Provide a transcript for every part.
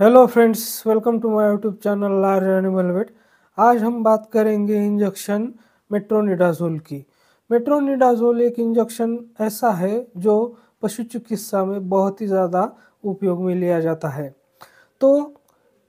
hello friends welcome to my YouTube channel लार animal vet आज हम बात करेंगे इंजेक्शन मेट्रोनिडाजोल की मेट्रोनिडाजोल एक इंजेक्शन ऐसा है जो पशु चिकित्सा में बहुत ही ज़्यादा उपयोग में लिया जाता है तो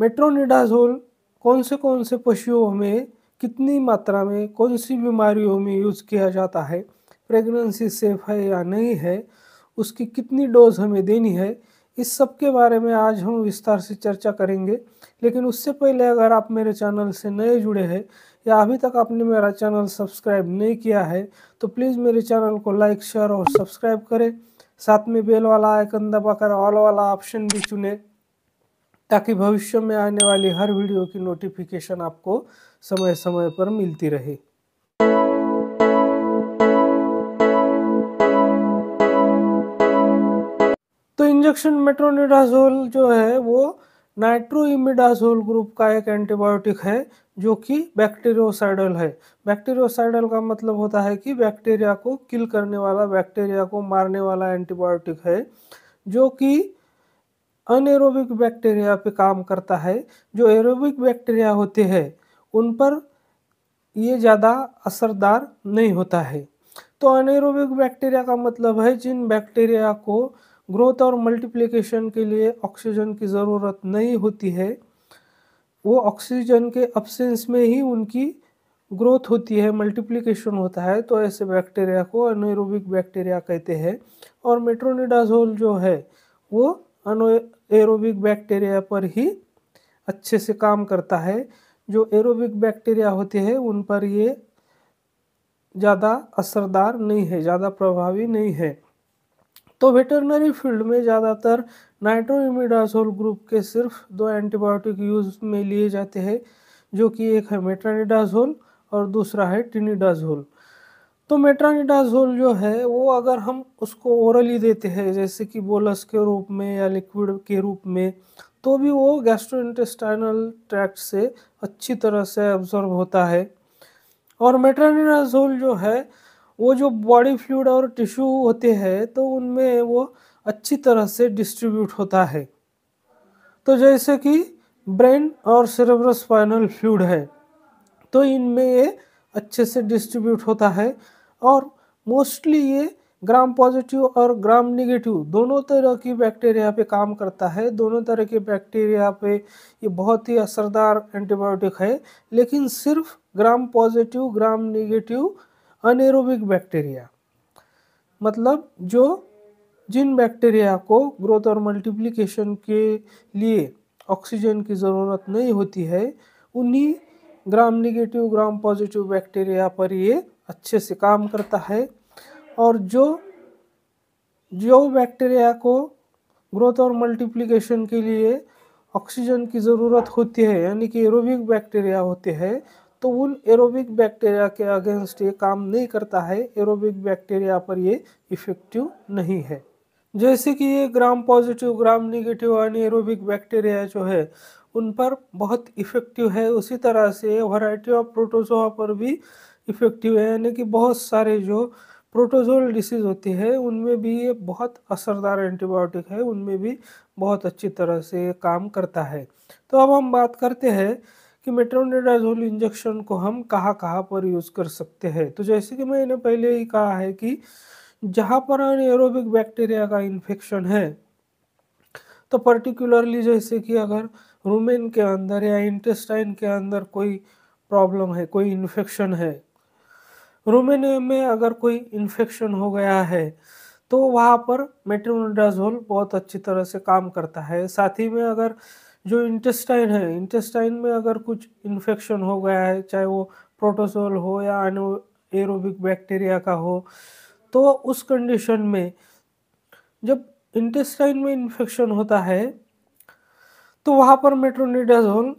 मेट्रोनिडाजोल कौन से कौन से पशुओं में कितनी मात्रा में कौन सी बीमारियों में यूज़ किया जाता है प्रेगनेंसी सेफ है या नहीं है उसकी कितनी डोज हमें देनी है इस सब के बारे में आज हम विस्तार से चर्चा करेंगे लेकिन उससे पहले अगर आप मेरे चैनल से नए जुड़े हैं या अभी तक आपने मेरा चैनल सब्सक्राइब नहीं किया है तो प्लीज़ मेरे चैनल को लाइक शेयर और सब्सक्राइब करें साथ में बेल वाला आइकन दबाकर ऑल वाला ऑप्शन भी चुने ताकि भविष्य में आने वाली हर वीडियो की नोटिफिकेशन आपको समय समय पर मिलती रहे इंजेक्शन मेट्रोनिडाजोल जो है वो नाइट्रोइमिडाजोल ग्रुप का एक एंटीबायोटिक है जो कि बैक्टीरियोसाइडल है बैक्टीरियोसाइडल का मतलब होता है कि बैक्टीरिया को किल करने वाला बैक्टीरिया को मारने वाला एंटीबायोटिक है जो कि अनएरोबिक बैक्टीरिया पे काम करता है जो एरोबिक बैक्टीरिया होते हैं उन पर ये ज़्यादा असरदार नहीं होता है तो अनएरोबिक बैक्टीरिया का मतलब है जिन बैक्टीरिया को ग्रोथ और मल्टीप्लिकेशन के लिए ऑक्सीजन की ज़रूरत नहीं होती है वो ऑक्सीजन के अब्सेंस में ही उनकी ग्रोथ होती है मल्टीप्लिकेशन होता है तो ऐसे बैक्टीरिया को अनोरोबिक बैक्टीरिया कहते हैं और मेट्रोनिडाजोल जो है वो एरोबिक बैक्टीरिया पर ही अच्छे से काम करता है जो एरोबिक बैक्टीरिया होते हैं उन पर ये ज़्यादा असरदार नहीं है ज़्यादा प्रभावी नहीं है तो वेटरनरी फील्ड में ज़्यादातर नाइट्रोइमिडाजोल ग्रुप के सिर्फ दो एंटीबायोटिक यूज में लिए जाते हैं जो कि एक है मेट्रानिडाजोल और दूसरा है टिनिडाजोल तो मेट्रानिडाजोल जो है वो अगर हम उसको ओरली देते हैं जैसे कि बोलस के रूप में या लिक्विड के रूप में तो भी वो इंटेस्टाइनल ट्रैक्ट से अच्छी तरह से एब्जॉर्ब होता है और मेट्रानिडाजोल जो है वो जो बॉडी फ्लूड और टिश्यू होते हैं तो उनमें वो अच्छी तरह से डिस्ट्रीब्यूट होता है तो जैसे कि ब्रेन और सेरेब्रोस्पाइनल फ्लूड है तो इनमें ये अच्छे से डिस्ट्रीब्यूट होता है और मोस्टली ये ग्राम पॉजिटिव और ग्राम निगेटिव दोनों तरह की बैक्टीरिया पे काम करता है दोनों तरह के बैक्टीरिया पे ये बहुत ही असरदार एंटीबायोटिक है लेकिन सिर्फ gram positive gram negative anaerobic bacteria मतलब जो जिन बैक्टीरिया को ग्रोथ और मल्टीप्लिकेशन के लिए ऑक्सीजन की ज़रूरत नहीं होती है उन्हीं gram negative gram positive bacteria पर ये अच्छे से काम करता है और जो जो बैक्टीरिया को ग्रोथ और मल्टीप्लिकेशन के लिए ऑक्सीजन की ज़रूरत होती है यानी कि एरोबिक बैक्टीरिया होते हैं तो उन एरोबिक बैक्टीरिया के अगेंस्ट ये काम नहीं करता है एरोबिक बैक्टीरिया पर ये इफेक्टिव नहीं है जैसे कि ये gram positive gram negative aerobic bacteria जो है उन पर बहुत इफेक्टिव है उसी तरह से वैरायटी ऑफ प्रोटोजोआ पर भी इफेक्टिव है यानी कि बहुत सारे जो प्रोटोजोल डिसीज़ होती है उनमें भी ये बहुत असरदार एंटीबायोटिक है उनमें भी बहुत अच्छी तरह से काम करता है तो अब हम बात करते हैं कि मेट्रोनिडाजोल इंजेक्शन को हम कहाँ कहाँ पर यूज़ कर सकते हैं तो जैसे कि मैंने पहले ही कहा है कि जहाँ पर एरोबिक बैक्टीरिया का इन्फेक्शन है तो पर्टिकुलरली जैसे कि अगर रूमेन के अंदर या इंटेस्टाइन के अंदर कोई प्रॉब्लम है कोई इन्फेक्शन है रूमेन में अगर कोई इन्फेक्शन हो गया है तो वहाँ पर मेट्रोनिडाजोल बहुत अच्छी तरह से काम करता है साथ ही में अगर जो इंटेस्टाइन है इंटेस्टाइन में अगर कुछ इन्फेक्शन हो गया है चाहे वो प्रोटोसोल हो या एरोबिक बैक्टीरिया का हो तो उस कंडीशन में जब इंटेस्टाइन में इन्फेक्शन होता है तो वहाँ पर मेट्रोनिडाजोल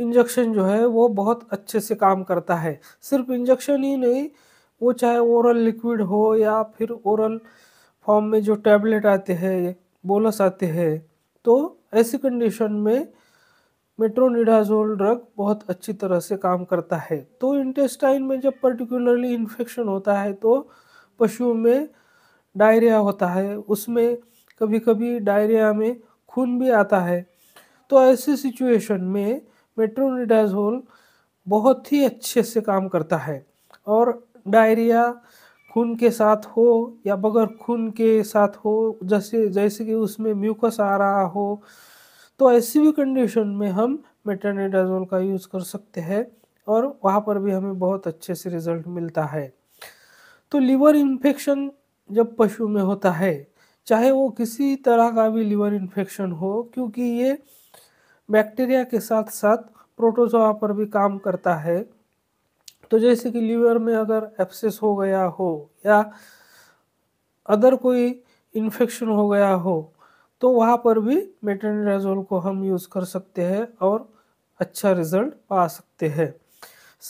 इंजेक्शन जो है वो बहुत अच्छे से काम करता है सिर्फ इंजेक्शन ही नहीं वो चाहे ओरल लिक्विड हो या फिर ओरल फॉर्म में जो टैबलेट आते हैं बोलस आते हैं तो ऐसी कंडीशन में मेट्रोनिडाजोल ड्रग बहुत अच्छी तरह से काम करता है तो इंटेस्टाइन में जब पर्टिकुलरली इन्फेक्शन होता है तो पशुओं में डायरिया होता है उसमें कभी कभी डायरिया में खून भी आता है तो ऐसी सिचुएशन में मेट्रोनिडाजोल बहुत ही अच्छे से काम करता है और डायरिया खून के साथ हो या बगैर खून के साथ हो जैसे जैसे कि उसमें म्यूकस आ रहा हो तो ऐसी भी कंडीशन में हम मेटानेडाजोल का यूज़ कर सकते हैं और वहाँ पर भी हमें बहुत अच्छे से रिजल्ट मिलता है तो लीवर इन्फेक्शन जब पशु में होता है चाहे वो किसी तरह का भी लीवर इन्फेक्शन हो क्योंकि ये बैक्टीरिया के साथ साथ प्रोटोजोआ पर भी काम करता है तो जैसे कि लीवर में अगर एप्सेस हो गया हो या अदर कोई इन्फेक्शन हो गया हो तो वहाँ पर भी मेटनराजोल को हम यूज़ कर सकते हैं और अच्छा रिजल्ट पा सकते हैं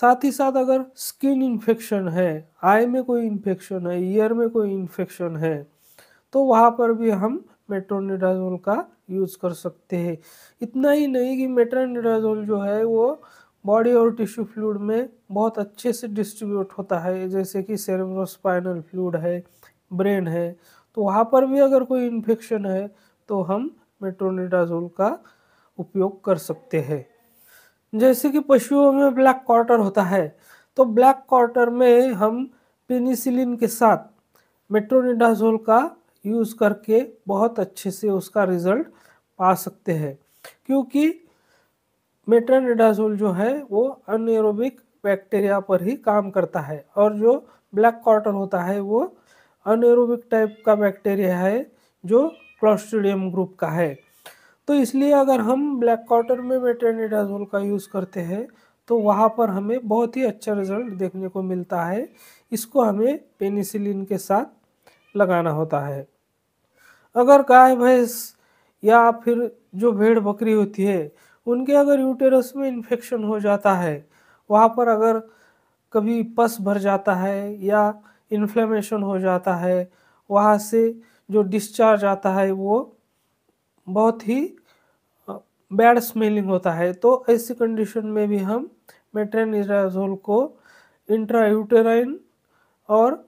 साथ ही साथ अगर स्किन इन्फेक्शन है आई में कोई इन्फेक्शन है ईयर में कोई इन्फेक्शन है तो वहाँ पर भी हम मेट्रोनिडाजोल का यूज़ कर सकते हैं इतना ही नहीं कि मेट्रोनिडाजोल जो है वो बॉडी और टिश्यू फ्लूड में बहुत अच्छे से डिस्ट्रीब्यूट होता है जैसे कि सेरेब्रोस्पाइनल फ्लूड है ब्रेन है तो वहाँ पर भी अगर कोई इन्फेक्शन है तो हम मेट्रोनिडाजोल का उपयोग कर सकते हैं जैसे कि पशुओं में ब्लैक क्वार्टर होता है तो ब्लैक क्वार्टर में हम पेनिसिलिन के साथ मेट्रोनिडाजोल का यूज़ करके बहुत अच्छे से उसका रिज़ल्ट पा सकते हैं क्योंकि मेट्रानिडाजोल जो है वो अनएरोबिक बैक्टीरिया पर ही काम करता है और जो ब्लैक कॉटन होता है वो अनएरोबिक टाइप का बैक्टीरिया है जो क्लॉस्ट्रीडियम ग्रुप का है तो इसलिए अगर हम ब्लैक कॉटन में मेट्रानिडाजोल का यूज़ करते हैं तो वहाँ पर हमें बहुत ही अच्छा रिजल्ट देखने को मिलता है इसको हमें पेनिसिलिन के साथ लगाना होता है अगर गाय भैंस या फिर जो भेड़ बकरी होती है उनके अगर यूटेरस में इन्फेक्शन हो जाता है वहाँ पर अगर कभी पस भर जाता है या इन्फ्लेमेशन हो जाता है वहाँ से जो डिस्चार्ज आता है वो बहुत ही बैड स्मेलिंग होता है तो ऐसी कंडीशन में भी हम मेट्रेनिजाजोल को इंट्रायूटेराइन और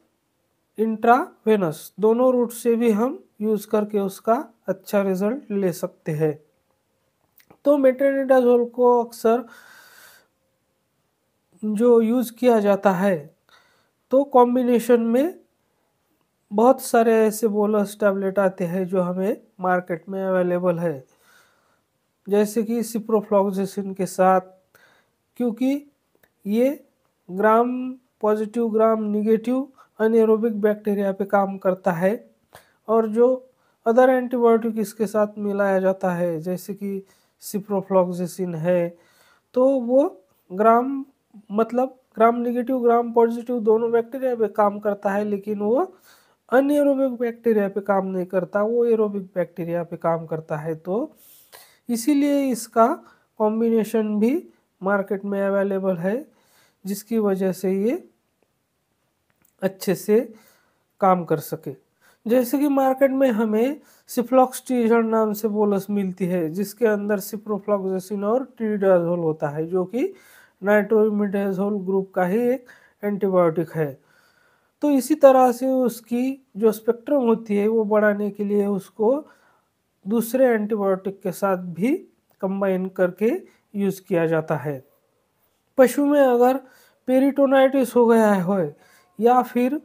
इंट्रावेनस दोनों रूट से भी हम यूज़ करके उसका अच्छा रिजल्ट ले सकते हैं तो मेट्रोनिडाजोल को अक्सर जो यूज़ किया जाता है तो कॉम्बिनेशन में बहुत सारे ऐसे बोलस टैबलेट आते हैं जो हमें मार्केट में अवेलेबल है जैसे कि सिप्रोफ्लॉक्जेसिन के साथ क्योंकि ये gram positive gram negative anaerobic bacteria पे काम करता है और जो अदर एंटीबायोटिक इसके साथ मिलाया जाता है जैसे कि सिप्रोफ्लॉक्सिन है तो वो ग्राम मतलब ग्राम निगेटिव ग्राम पॉजिटिव दोनों बैक्टीरिया पे काम करता है लेकिन वो अनएरोबिक बैक्टीरिया पे काम नहीं करता वो एरोबिक बैक्टीरिया पे काम करता है तो इसीलिए इसका कॉम्बिनेशन भी मार्केट में अवेलेबल है जिसकी वजह से ये अच्छे से काम कर सके जैसे कि मार्केट में हमें टीजर नाम से बोलस मिलती है जिसके अंदर सिप्रोफ्लॉक्सिन और टीडाजोल होता है जो कि नाइट्रोमिडाजोल ग्रुप का ही एक एंटीबायोटिक है तो इसी तरह से उसकी जो स्पेक्ट्रम होती है वो बढ़ाने के लिए उसको दूसरे एंटीबायोटिक के साथ भी कंबाइन करके यूज़ किया जाता है पशु में अगर पेरिटोनाइटिस हो गया है या फिर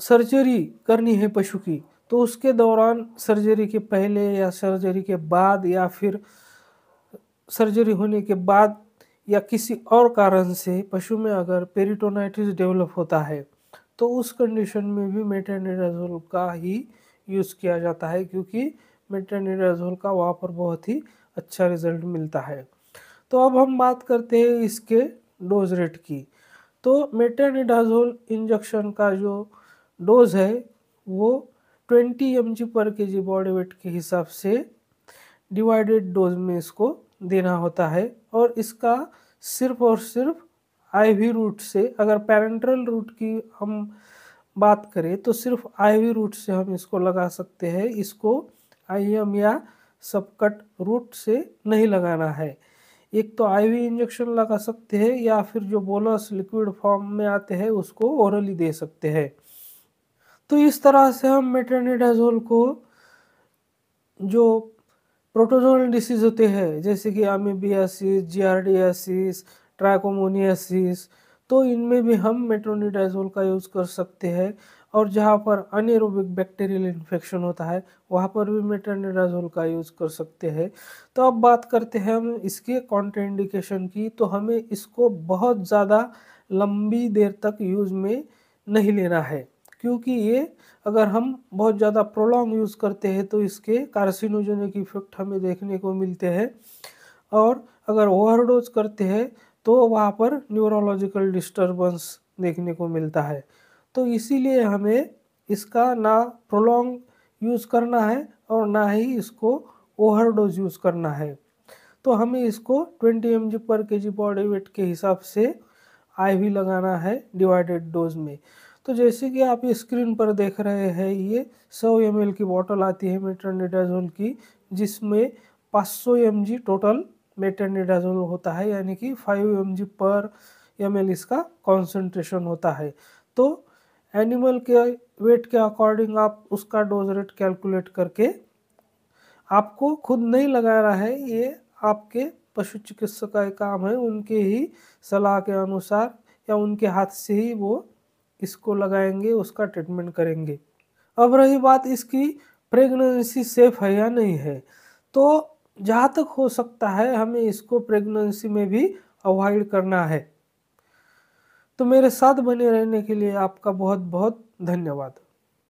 सर्जरी करनी है पशु की तो उसके दौरान सर्जरी के पहले या सर्जरी के बाद या फिर सर्जरी होने के बाद या किसी और कारण से पशु में अगर पेरिटोनाइटिस डेवलप होता है तो उस कंडीशन में भी मेटानिडाजोल का ही यूज़ किया जाता है क्योंकि मेटानिडाजोल का वहाँ पर बहुत ही अच्छा रिजल्ट मिलता है तो अब हम बात करते हैं इसके डोज रेट की तो मेटानिडाजोल इंजेक्शन का जो डोज है वो 20 एम पर के जी बॉडी वेट के हिसाब से डिवाइडेड डोज में इसको देना होता है और इसका सिर्फ और सिर्फ आईवी रूट से अगर पैरेंट्रल रूट की हम बात करें तो सिर्फ आईवी रूट से हम इसको लगा सकते हैं इसको आईएम या सबकट रूट से नहीं लगाना है एक तो आईवी इंजेक्शन लगा सकते हैं या फिर जो बोलस लिक्विड फॉर्म में आते हैं उसको ओरली दे सकते हैं तो इस तरह से हम मेट्रानिडाजोल को जो प्रोटोजोल डिसीज होते हैं जैसे कि आमेबियासिस जीआरडीएसिस ट्राइकोमोनियासिस तो इनमें भी हम मेट्रोनिडाजोल का यूज़ कर सकते हैं और जहाँ पर अनिरोबिक बैक्टीरियल इन्फेक्शन होता है वहाँ पर भी मेट्रानिडाजोल का यूज़ कर सकते हैं तो अब बात करते हैं हम इसके कॉन्ट्रेंडिकेशन की तो हमें इसको बहुत ज़्यादा लंबी देर तक यूज़ में नहीं लेना है क्योंकि ये अगर हम बहुत ज़्यादा प्रोलॉन्ग यूज़ करते हैं तो इसके कार्सिनोजेनिक इफेक्ट हमें देखने को मिलते हैं और अगर ओवरडोज करते हैं तो वहाँ पर न्यूरोलॉजिकल डिस्टर्बेंस देखने को मिलता है तो इसीलिए हमें इसका ना प्रोलॉन्ग यूज़ करना है और ना ही इसको ओवरडोज यूज़ करना है तो हमें इसको 20 एम पर के जी बॉडी वेट के हिसाब से आई लगाना है डिवाइडेड डोज में तो जैसे कि आप स्क्रीन पर देख रहे हैं ये 100 एम की बॉटल आती है मेटरनिडाजोल की जिसमें 500 एम टोटल मेटरनिडाजोल होता है यानी कि 5 एम पर एम इसका कॉन्सेंट्रेशन होता है तो एनिमल के वेट के अकॉर्डिंग आप उसका डोज रेट कैलकुलेट करके आपको खुद नहीं लगाना है ये आपके पशु चिकित्सक का काम है उनके ही सलाह के अनुसार या उनके हाथ से ही वो इसको लगाएंगे उसका ट्रीटमेंट करेंगे अब रही बात इसकी प्रेगनेंसी सेफ है या नहीं है तो जहाँ तक हो सकता है हमें इसको प्रेगनेंसी में भी अवॉइड करना है तो मेरे साथ बने रहने के लिए आपका बहुत बहुत धन्यवाद